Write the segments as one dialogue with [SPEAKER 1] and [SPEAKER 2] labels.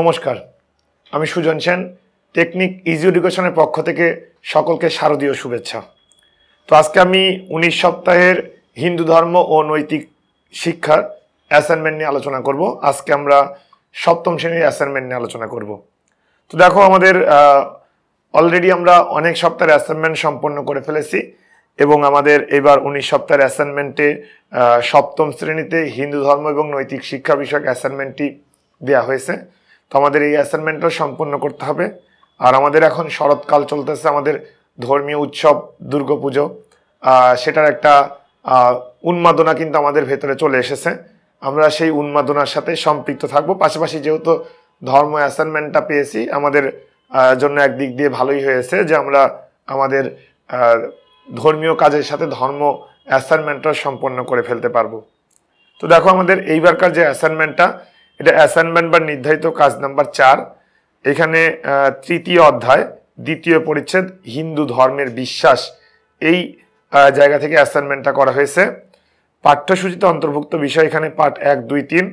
[SPEAKER 1] নমস্কার আমি Sujan Sen technique easy এডুকেশনের পক্ষ থেকে সকলকে শারদীয় শুভেচ্ছা তো আজকে আমি উনিশ সপ্তাহের হিন্দু ধর্ম ও নৈতিক শিক্ষার অ্যাসাইনমেন্ট নিয়ে আলোচনা করব আজকে আমরা সপ্তম শ্রেণীর অ্যাসাইনমেন্ট নিয়ে আলোচনা করব তো দেখো আমাদের অলরেডি আমরা অনেক সপ্তাহের অ্যাসাইনমেন্ট সম্পন্ন করে ফেলেছি এবং আমাদের এবার উনিশ সপ্তাহের অ্যাসাইনমেন্টে সপ্তম শ্রেণীতে হিন্দু ধর্ম এবং নৈতিক শিক্ষা বিষয়ক অ্যাসাইনমেন্টটি দেওয়া হয়েছে তো আমাদের এই অ্যাসাইনমেন্টটা সম্পূর্ণ করতে হবে আর আমাদের এখন শরৎকাল চলতেছে আমাদের ধর্মীয় উৎসব দুর্গাপুজো সেটার একটা উন্মাদনা কিন্তু আমাদের ভেতরে চলে এসেছে আমরা সেই উন্মাদনার সাথে সম্পৃক্ত থাকব পাশাপাশি যেহেতু ধর্ম অ্যাসাইনমেন্টটা পেয়েছি আমাদের জন্য একদিক দিয়ে ভালোই হয়েছে যে আমরা আমাদের ধর্মীয় কাজের সাথে ধর্ম অ্যাসাইনমেন্টটা সম্পন্ন করে ফেলতে পারবো তো দেখো আমাদের এইবারকার যে অ্যাসাইনমেন্টটা এটা অ্যাসাইনমেন্ট বা নির্ধারিত কাজ নাম্বার চার এখানে তৃতীয় অধ্যায় দ্বিতীয় পরিচ্ছেদ হিন্দু ধর্মের বিশ্বাস এই জায়গা থেকে অ্যাসাইনমেন্টটা করা হয়েছে পাঠ্যসূচিতে অন্তর্ভুক্ত বিষয় এখানে পাঠ এক দুই তিন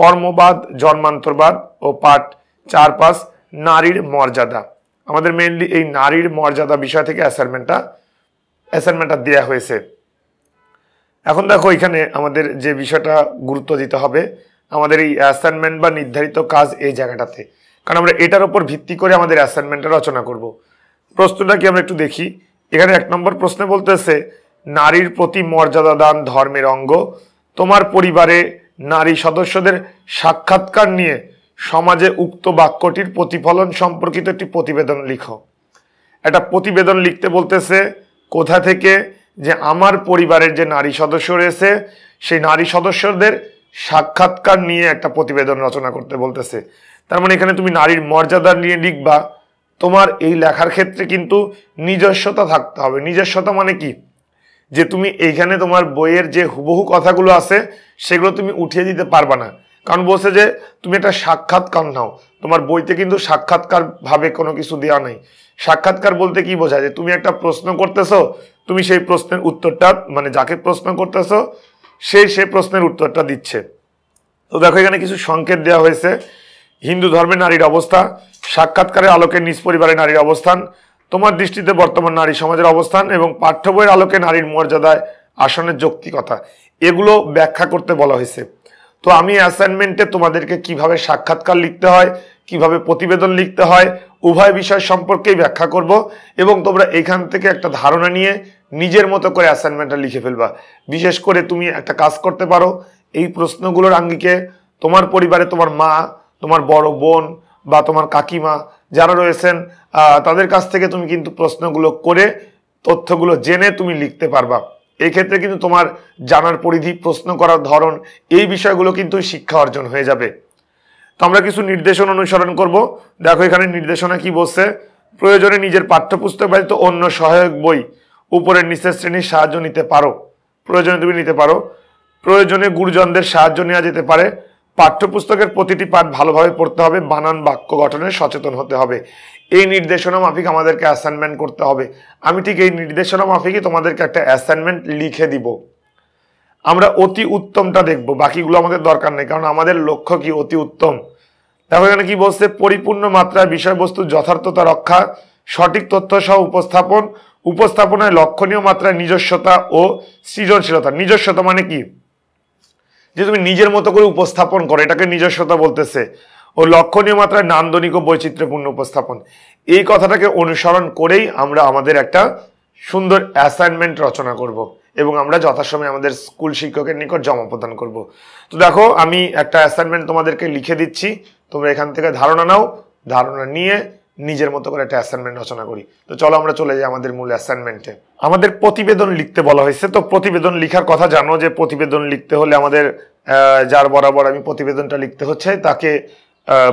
[SPEAKER 1] কর্মবাদ জন্মান্তরবাদ ও পাঠ চার পাঁচ নারীর মর্যাদা আমাদের মেনলি এই নারীর মর্যাদা বিষয় থেকে অ্যাসাইনমেন্টটা অ্যাসাইনমেন্টটা দেওয়া হয়েছে এখন দেখো এখানে আমাদের যে বিষয়টা গুরুত্ব দিতে হবে আমাদের এই অ্যাসাইনমেন্ট বা নির্ধারিত কাজ এই জায়গাটাতে কারণ আমরা এটার ওপর ভিত্তি করে আমাদের অ্যাসাইনমেন্টটা রচনা করব প্রশ্নটা কি আমরা একটু দেখি এখানে এক নম্বর প্রশ্নে বলতেছে নারীর প্রতি মর্যাদা দান ধর্মের অঙ্গ তোমার পরিবারে নারী সদস্যদের সাক্ষাৎকার নিয়ে সমাজে উক্ত বাক্যটির প্রতিফলন সম্পর্কিত একটি প্রতিবেদন লিখো একটা প্রতিবেদন লিখতে বলতেছে কোথা থেকে যে আমার পরিবারের যে নারী সদস্য রয়েছে সেই নারী সদস্যদের সাক্ষাৎকার নিয়ে একটা প্রতিবেদন রচনা করতে বলতেছে তার মানে এখানে তুমি নারীর মর্যাদা নিয়ে লিখবা তোমার এই লেখার ক্ষেত্রে কিন্তু নিজস্বতা থাকতে হবে নিজস্বতা মানে কি যে তুমি এইখানে তোমার বইয়ের যে হুবহু কথাগুলো আছে সেগুলো তুমি উঠিয়ে দিতে পারবা না কারণ বলছে যে তুমি একটা সাক্ষাৎকার নাও তোমার বইতে কিন্তু সাক্ষাৎকার ভাবে কোনো কিছু দেওয়া নেই সাক্ষাৎকার বলতে কি বোঝায় যে তুমি একটা প্রশ্ন করতেছো তুমি সেই প্রশ্নের উত্তরটা মানে যাকে প্রশ্ন করতেছো সে সে প্রশ্নের উত্তরটা দিচ্ছে তো দেখো এখানে কিছু সংকেত দেওয়া হয়েছে হিন্দু ধর্মে নারীর অবস্থা সাক্ষাৎকারের আলোকে নিজ পরিবারে নারীর অবস্থান তোমার দৃষ্টিতে বর্তমান নারী সমাজের অবস্থান এবং পাঠ্য বইয়ের আলোকে নারীর মর্যাদায় আসনের যৌক্তিকতা এগুলো ব্যাখ্যা করতে বলা হয়েছে তো আমি অ্যাসাইনমেন্টে তোমাদেরকে কিভাবে সাক্ষাৎকার লিখতে হয় কিভাবে প্রতিবেদন লিখতে হয় উভয় বিষয় সম্পর্কেই ব্যাখ্যা করব এবং তোমরা এখান থেকে একটা ধারণা নিয়ে নিজের মতো করে অ্যাসাইনমেন্টটা লিখে ফেলবা বিশেষ করে তুমি একটা কাজ করতে পারো এই প্রশ্নগুলোর আঙ্গিকে তোমার পরিবারে তোমার মা তোমার বড় বোন বা তোমার কাকিমা যারা রয়েছেন তাদের কাছ থেকে তুমি কিন্তু প্রশ্নগুলো করে তথ্যগুলো জেনে তুমি লিখতে পারবা এক্ষেত্রে কিন্তু তোমার জানার পরিধি প্রশ্ন করার ধরন এই বিষয়গুলো কিন্তু শিক্ষা অর্জন হয়ে যাবে তো আমরা কিছু নির্দেশন অনুসরণ করব দেখো এখানে নির্দেশনা কি বলছে প্রয়োজনে নিজের পাঠ্যপুস্তক ব্যতীত অন্য সহায়ক বই উপরের নিচের শ্রেণীর সাহায্য নিতে পারো প্রয়োজনে তুমি নিতে পারো প্রয়োজনে গুরুজনদের সাহায্য নেওয়া যেতে পারে পাঠ্যপুস্তকের প্রতিটি পাঠ ভালোভাবে পড়তে হবে বানান বাক্য গঠনে সচেতন হতে হবে এই নির্দেশনা মাফিক আমাদেরকে অ্যাসাইনমেন্ট করতে হবে আমি ঠিক এই নির্দেশনা মাফিকই তোমাদেরকে একটা অ্যাসাইনমেন্ট লিখে দিব আমরা অতি উত্তমটা দেখব বাকিগুলো আমাদের দরকার নেই কারণ আমাদের লক্ষ্য কি অতি উত্তম দেখো এখানে কি বলছে পরিপূর্ণ মাত্রায় বিষয়বস্তু যথার্থতা রক্ষা সঠিক তথ্য সহ উপস্থাপন উপস্থাপনায় লক্ষণীয় মাত্রায় নিজস্বতা ও সৃজনশীলতা নিজস্বতা মানে কি যে তুমি নিজের মতো করে উপস্থাপন করো এটাকে নিজস্বতা বলতেছে ও লক্ষণীয় মাত্রায় নান্দনিক ও বৈচিত্র্যপূর্ণ উপস্থাপন এই কথাটাকে অনুসরণ করেই আমরা আমাদের একটা সুন্দর অ্যাসাইনমেন্ট রচনা করব এবং আমরা যথাসময়ে আমাদের স্কুল শিক্ষকের নিকট জমা প্রদান করব তো দেখো আমি একটা অ্যাসাইনমেন্ট তোমাদেরকে লিখে দিচ্ছি তোমরা এখান থেকে ধারণা নাও ধারণা নিয়ে নিজের মতো করে একটা অ্যাসাইনমেন্ট রচনা করি তো চলো আমরা চলে যাই আমাদের মূল অ্যাসাইনমেন্টে আমাদের প্রতিবেদন লিখতে বলা হয়েছে তো প্রতিবেদন লিখার কথা জানো যে প্রতিবেদন লিখতে হলে আমাদের যার বরাবর আমি প্রতিবেদনটা লিখতে হচ্ছে তাকে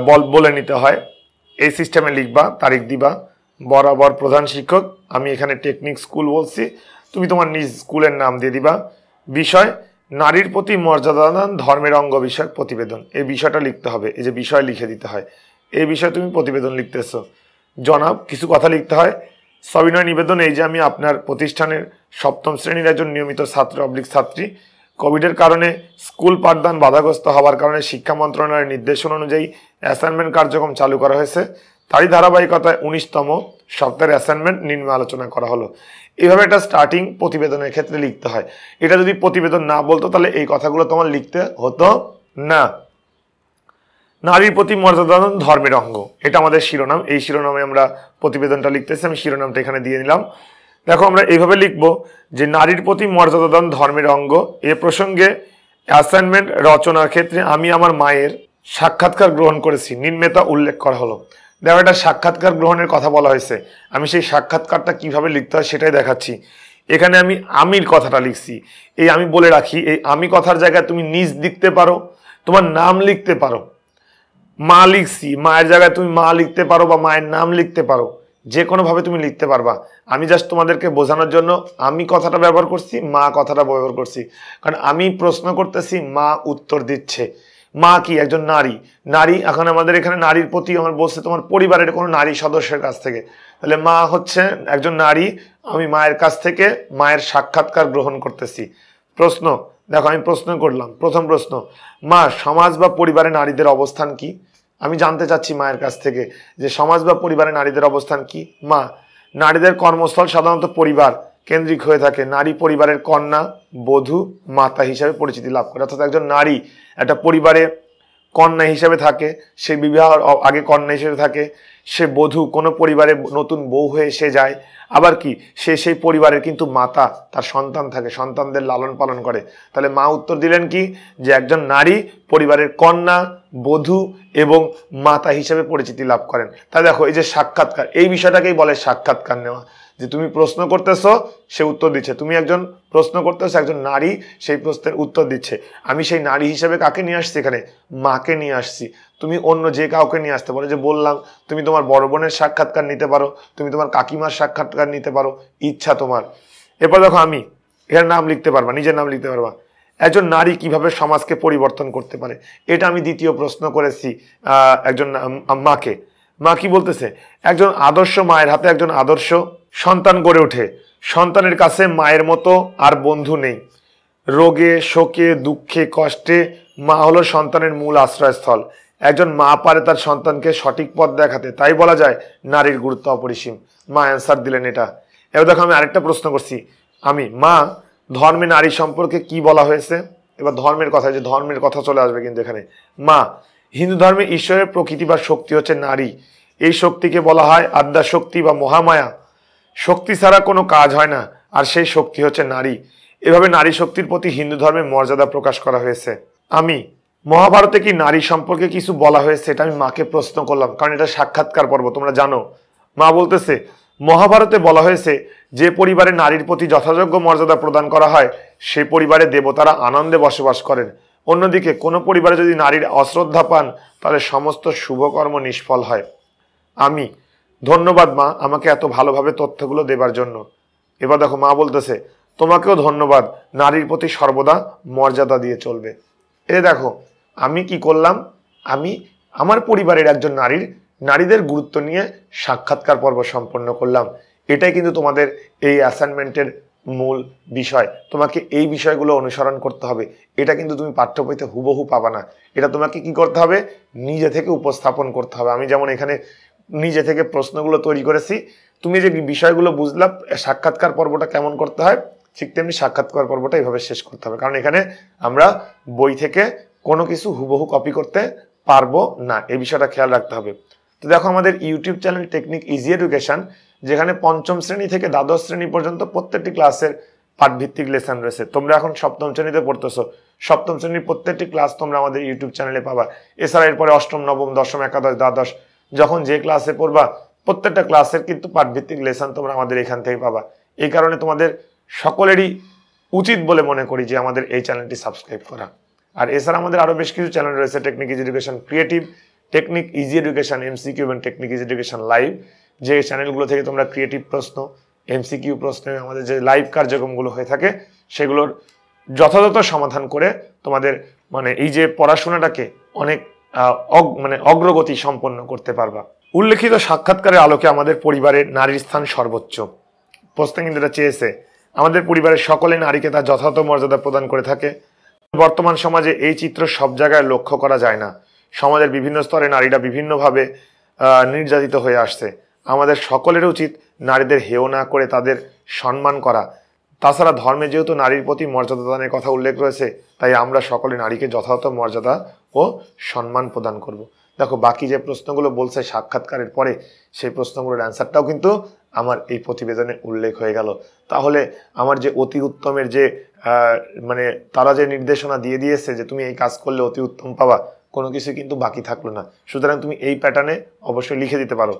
[SPEAKER 1] বল বলে নিতে হয় এই সিস্টেমে লিখবা তারিখ দিবা বরাবর প্রধান শিক্ষক আমি এখানে টেকনিক স্কুল বলছি তুমি তোমার নিজ স্কুলের নাম দিয়ে দিবা বিষয় নারীর প্রতি মর্যাদাদান ধর্মের অঙ্গ বিষয়ক প্রতিবেদন এই বিষয়টা লিখতে হবে এই যে বিষয় লিখে দিতে হয় এই বিষয়ে তুমি প্রতিবেদন লিখতেছো জনাব কিছু কথা লিখতে হয় সবিনয় নিবেদন এই যে আমি আপনার প্রতিষ্ঠানের সপ্তম শ্রেণীর একজন নিয়মিত ছাত্র অবলিক ছাত্রী কোভিডের কারণে স্কুল পাঠদান বাধাগ্রস্ত হওয়ার কারণে শিক্ষা মন্ত্রণালয়ের নির্দেশনা অনুযায়ী অ্যাসাইনমেন্ট কার্যক্রম চালু করা হয়েছে তারই ধারাবাহিকতায় উনিশতম সপ্তাহের অ্যাসাইনমেন্ট নিম্নে আলোচনা করা হলো এভাবে একটা স্টার্টিং প্রতিবেদনের ক্ষেত্রে লিখতে হয় এটা যদি প্রতিবেদন না বলতো তাহলে এই কথাগুলো তোমার লিখতে হতো না নারীর প্রতি মর্যাদা ধর্মের অঙ্গ এটা আমাদের শিরোনাম এই শিরোনামে আমরা প্রতিবেদনটা লিখতেছি আমি শিরোনামটা এখানে দিয়ে নিলাম দেখো আমরা এইভাবে লিখব যে নারীর প্রতি মর্যাদাদান ধর্মের অঙ্গ এ প্রসঙ্গে অ্যাসাইনমেন্ট রচনার ক্ষেত্রে আমি আমার মায়ের সাক্ষাৎকার গ্রহণ করেছি নিম্নেতা উল্লেখ করা হলো দেখো এটা সাক্ষাৎকার গ্রহণের কথা বলা হয়েছে আমি সেই সাক্ষাৎকারটা কিভাবে লিখতে হয় সেটাই দেখাচ্ছি এখানে আমি আমির কথাটা লিখছি এই আমি বলে রাখি এই আমি কথার জায়গায় তুমি নিজ লিখতে পারো তোমার নাম লিখতে পারো মা লিখছি মায়ের জায়গায় তুমি মা লিখতে পারো বা মায়ের নাম লিখতে পারো যে কোনোভাবে তুমি লিখতে পারবা আমি জাস্ট তোমাদেরকে বোঝানোর জন্য আমি কথাটা ব্যবহার করছি মা কথাটা ব্যবহার করছি কারণ আমি প্রশ্ন করতেছি মা উত্তর দিচ্ছে মা কি একজন নারী নারী এখন আমাদের এখানে নারীর প্রতি আমার বলছে তোমার পরিবারের কোনো নারী সদস্যের কাছ থেকে তাহলে মা হচ্ছে একজন নারী আমি মায়ের কাছ থেকে মায়ের সাক্ষাৎকার গ্রহণ করতেছি প্রশ্ন দেখো আমি প্রশ্ন করলাম প্রথম প্রশ্ন মা সমাজ বা পরিবারে নারীদের অবস্থান কী আমি জানতে চাচ্ছি মায়ের কাছ থেকে যে সমাজ বা পরিবারে নারীদের অবস্থান কি মা নারীদের কর্মস্থল সাধারণত পরিবার কেন্দ্রিক হয়ে থাকে নারী পরিবারের কন্যা বধূ মাতা হিসাবে পরিচিতি লাভ করে অর্থাৎ একজন নারী একটা পরিবারে কন্যা হিসেবে থাকে সে বিবাহর আগে কন্যা হিসেবে থাকে সে বধূ কোনো পরিবারে নতুন বউ হয়ে সে যায় আবার কি সে সেই পরিবারের কিন্তু মাতা তার সন্তান থাকে সন্তানদের লালন পালন করে তাহলে মা উত্তর দিলেন কি যে একজন নারী পরিবারের কন্যা বধূ এবং মাতা হিসেবে পরিচিতি লাভ করেন তা দেখো এই যে সাক্ষাৎকার এই বিষয়টাকেই বলে সাক্ষাৎকার নেওয়া যে তুমি প্রশ্ন করতেছো সে উত্তর দিচ্ছে তুমি একজন প্রশ্ন করতেছো একজন নারী সেই প্রশ্নের উত্তর দিচ্ছে আমি সেই নারী হিসেবে কাকে নিয়ে আসছি এখানে মাকে নিয়ে আসছি তুমি অন্য যে কাউকে নিয়ে আসতে পারো যে বললাম তুমি তোমার বড় বোনের সাক্ষাৎকার নিতে পারো তুমি তোমার কাকিমার সাক্ষাৎকার নিতে পারো ইচ্ছা তোমার এরপর দেখো আমি এর নাম লিখতে পারবা নিজের নাম লিখতে পারবা একজন নারী কিভাবে সমাজকে পরিবর্তন করতে পারে এটা আমি দ্বিতীয় প্রশ্ন করেছি একজন মাকে মা কি বলতেছে একজন আদর্শ মায়ের হাতে একজন আদর্শ সন্তান গড়ে ওঠে সন্তানের কাছে মায়ের মতো আর বন্ধু নেই রোগে শোকে দুঃখে কষ্টে মা হলো সন্তানের মূল আশ্রয়স্থল একজন মা পারে তার সন্তানকে সঠিক পথ দেখাতে তাই বলা যায় নারীর গুরুত্ব অপরিসীম মা অ্যান্সার দিলেন এটা এবার দেখো আমি আরেকটা প্রশ্ন করছি আমি মা ধর্মে নারী সম্পর্কে কি বলা হয়েছে এবার ধর্মের কথা যে ধর্মের কথা চলে আসবে কিন্তু এখানে মা হিন্দু ধর্মে ঈশ্বরের প্রকৃতি বা শক্তি হচ্ছে নারী এই শক্তিকে বলা হয় আদ্যা শক্তি বা মহামায়া শক্তি ছাড়া কোনো কাজ হয় না আর সেই শক্তি হচ্ছে নারী এভাবে নারী শক্তির প্রতি হিন্দু ধর্মের মর্যাদা প্রকাশ করা হয়েছে আমি মহাভারতে কি নারী সম্পর্কে কিছু বলা হয়েছে এটা আমি মাকে প্রশ্ন করলাম কারণ এটা সাক্ষাৎকার পর্ব তোমরা জানো মা বলতেছে মহাভারতে বলা হয়েছে যে পরিবারে নারীর প্রতি যথাযোগ্য মর্যাদা প্রদান করা হয় সেই পরিবারে দেবতারা আনন্দে বসবাস করেন অন্যদিকে কোনো পরিবারে যদি নারীর অশ্রদ্ধা পান তাহলে সমস্ত শুভকর্ম নিষ্ফল হয় আমি ধন্যবাদ মা আমাকে এত ভালোভাবে তথ্যগুলো দেবার জন্য এবার দেখো মা বলতেছে তোমাকেও ধন্যবাদ নারীর প্রতি সর্বদা মর্যাদা দিয়ে চলবে এ দেখো আমি কি করলাম আমি আমার পরিবারের একজন নারীর নারীদের গুরুত্ব নিয়ে সাক্ষাৎকার পর্ব সম্পন্ন করলাম এটাই কিন্তু তোমাদের এই অ্যাসাইনমেন্টের মূল বিষয় তোমাকে এই বিষয়গুলো অনুসরণ করতে হবে এটা কিন্তু তুমি পাঠ্য বইতে হুবহু পাবা না এটা তোমাকে কি করতে হবে নিজে থেকে উপস্থাপন করতে হবে আমি যেমন এখানে নিজে থেকে প্রশ্নগুলো তৈরি করেছি তুমি যে বিষয়গুলো বুঝলাম সাক্ষাৎকার পর্বটা কেমন করতে হয় ঠিক তেমনি সাক্ষাৎকার পর্বটা এইভাবে শেষ করতে হবে কারণ এখানে আমরা বই থেকে কোনো কিছু হুবহু কপি করতে পারবো না এই বিষয়টা খেয়াল রাখতে হবে তো দেখো আমাদের YouTube channel technique easy education যেখানে পঞ্চম শ্রেণী থেকে দ্বাদশ শ্রেণী পর্যন্ত প্রত্যেকটি ক্লাসের পাঠভিত্তিক লেসান রয়েছে তোমরা এখন সপ্তম শ্রেণীতে পড়তেছো সপ্তম শ্রেণীর প্রত্যেকটি ক্লাস তোমরা আমাদের ইউটিউব চ্যানেলে পাবা এছাড়া এরপরে অষ্টম নবম দশম একাদশ দ্বাদশ যখন যে ক্লাসে পড়বা প্রত্যেকটা ক্লাসের কিন্তু পাঠভিত্তিক লেসন তোমরা আমাদের এখান থেকে পাবা এই কারণে তোমাদের সকলেরই উচিত বলে মনে করি যে আমাদের এই চ্যানেলটি সাবস্ক্রাইব করা আর এছাড়া আমাদের আরও বেশ কিছু চ্যানেল রয়েছে technique easy education creative technique easy education MCQ এবং টেকনিক ইজ এডুকেশন লাইভ যে চ্যানেলগুলো থেকে তোমরা ক্রিয়েটিভ প্রশ্ন এমসিকিউ প্রশ্ন আমাদের যে লাইভ কার্যক্রমগুলো হয়ে থাকে সেগুলোর যথাযথ সমাধান করে তোমাদের মানে এই যে পড়াশোনাটাকে অনেক মানে অগ্রগতি সম্পন্ন করতে পারবা উল্লেখিত সাক্ষাৎকারের আলোকে আমাদের পরিবারের নারীর স্থান সর্বোচ্চ প্রশ্নে কিন্তু এটা চেয়েছে আমাদের পরিবারের সকলে নারীকে তার যথাযথ মর্যাদা প্রদান করে থাকে বর্তমান সমাজে এই চিত্র সব জায়গায় লক্ষ্য করা যায় না সমাজের বিভিন্ন স্তরে নারীরা বিভিন্নভাবে নির্যাতিত হয়ে আসছে আমাদের সকলের উচিত নারীদের হেয় না করে তাদের সম্মান করা তাছাড়া ধর্মে যেহেতু নারীর প্রতি মর্যাদা দানের কথা উল্লেখ রয়েছে তাই আমরা সকলে নারীকে যথাযথ মর্যাদা ও সম্মান প্রদান করব। দেখো বাকি যে প্রশ্নগুলো বলছে সাক্ষাৎকারের পরে সেই প্রশ্নগুলোর অ্যান্সারটাও কিন্তু আমার এই প্রতিবেদনে উল্লেখ হয়ে গেল তাহলে আমার যে অতি উত্তমের যে মানে তারা যে নির্দেশনা দিয়ে দিয়েছে যে তুমি এই কাজ করলে অতি উত্তম পাওয়া কোনো কিছু কিন্তু বাকি থাকলো না সুতরাং তুমি এই প্যাটার্নে অবশ্যই লিখে দিতে পারো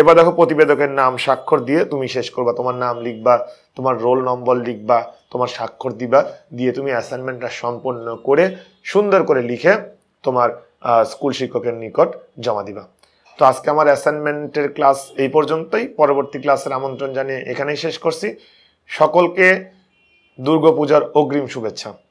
[SPEAKER 1] এবার দেখো প্রতিবেদকের নাম স্বাক্ষর দিয়ে তুমি শেষ করবা তোমার নাম লিখবা তোমার রোল নম্বর লিখবা তোমার স্বাক্ষর দিবা দিয়ে তুমি অ্যাসাইনমেন্টটা সম্পন্ন করে সুন্দর করে লিখে তোমার স্কুল শিক্ষকের নিকট জমা দিবা তো আজকে আমার অ্যাসাইনমেন্টের ক্লাস এই পর্যন্তই পরবর্তী ক্লাসের আমন্ত্রণ জানিয়ে এখানেই শেষ করছি সকলকে দুর্গাপূজার অগ্রিম শুভেচ্ছা